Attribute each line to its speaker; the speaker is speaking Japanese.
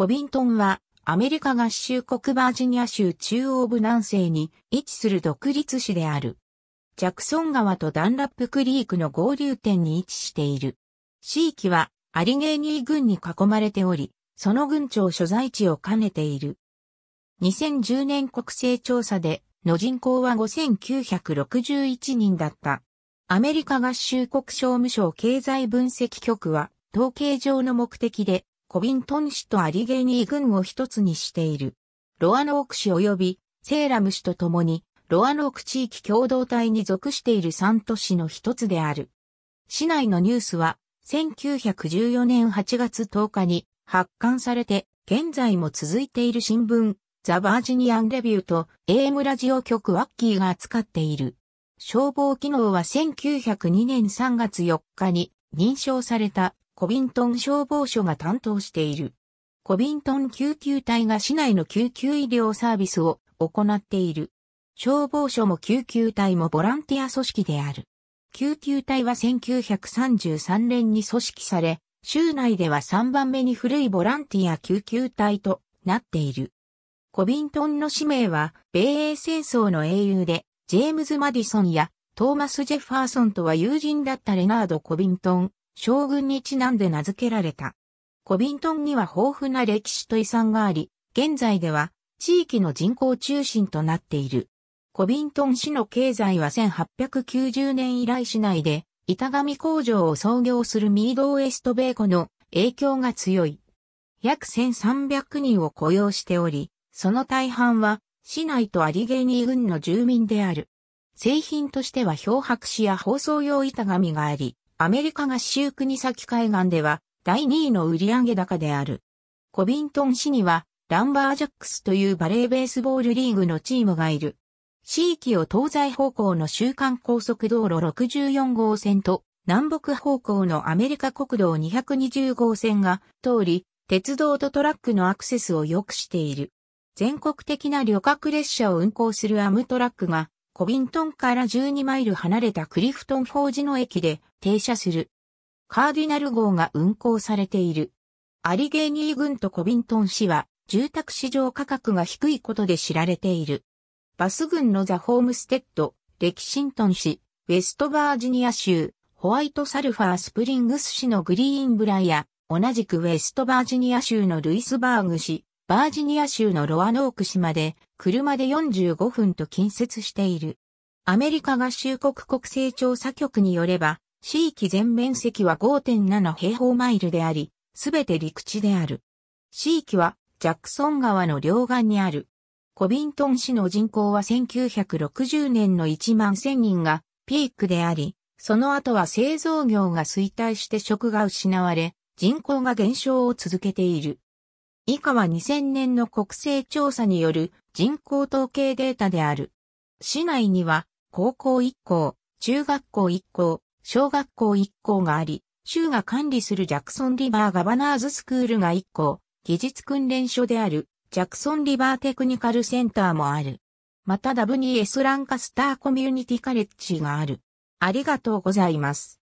Speaker 1: コビントンは、アメリカ合衆国バージニア州中央部南西に位置する独立市である。ジャクソン川とダンラップクリークの合流点に位置している。地域はアリゲーニー郡に囲まれており、その郡庁所在地を兼ねている。2010年国勢調査での人口は5961人だった。アメリカ合衆国商務省経済分析局は統計上の目的でコビントン市とアリゲーニー郡を一つにしている。ロアノーク市及びセーラム市と共に、ロアノーク地域共同体に属している三都市の一つである。市内のニュースは、1914年8月10日に発刊されて、現在も続いている新聞、ザ・バージニアン・レビューと AM ラジオ局ワッキーが扱っている。消防機能は1902年3月4日に認証されたコビントン消防署が担当している。コビントン救急隊が市内の救急医療サービスを行っている。消防署も救急隊もボランティア組織である。救急隊は1933年に組織され、州内では3番目に古いボランティア救急隊となっている。コビントンの使命は、米英戦争の英雄で、ジェームズ・マディソンやトーマス・ジェファーソンとは友人だったレナード・コビントン将軍にちなんで名付けられた。コビントンには豊富な歴史と遺産があり、現在では地域の人口中心となっている。コビントン市の経済は1890年以来市内で板紙工場を創業するミードウエスト米コの影響が強い。約1300人を雇用しており、その大半は市内とアリゲニー郡の住民である。製品としては漂白紙や包装用板紙があり、アメリカ合衆国先海岸では第2位の売上高である。コビントン市にはランバージャックスというバレーベースボールリーグのチームがいる。地域を東西方向の週間高速道路64号線と南北方向のアメリカ国道220号線が通り、鉄道とトラックのアクセスを良くしている。全国的な旅客列車を運行するアムトラックがコビントンから12マイル離れたクリフトン法寺の駅で停車する。カーディナル号が運行されている。アリゲーニー郡とコビントン市は住宅市場価格が低いことで知られている。バス群のザ・ホームステッド、レキシントン市、ウェストバージニア州、ホワイトサルファースプリングス市のグリーンブライア、同じくウェストバージニア州のルイスバーグ市、バージニア州のロアノーク島で、車で45分と近接している。アメリカ合衆国国勢調査局によれば、地域全面積は5.7平方マイルであり、すべて陸地である。地域は、ジャクソン川の両岸にある。コビントン市の人口は1960年の1万1000人がピークであり、その後は製造業が衰退して職が失われ、人口が減少を続けている。以下は2000年の国勢調査による人口統計データである。市内には高校1校、中学校1校、小学校1校があり、州が管理するジャクソンリバーガバナーズスクールが1校、技術訓練所であるジャクソンリバーテクニカルセンターもある。またダブニーエスランカスターコミュニティカレッジがある。ありがとうございます。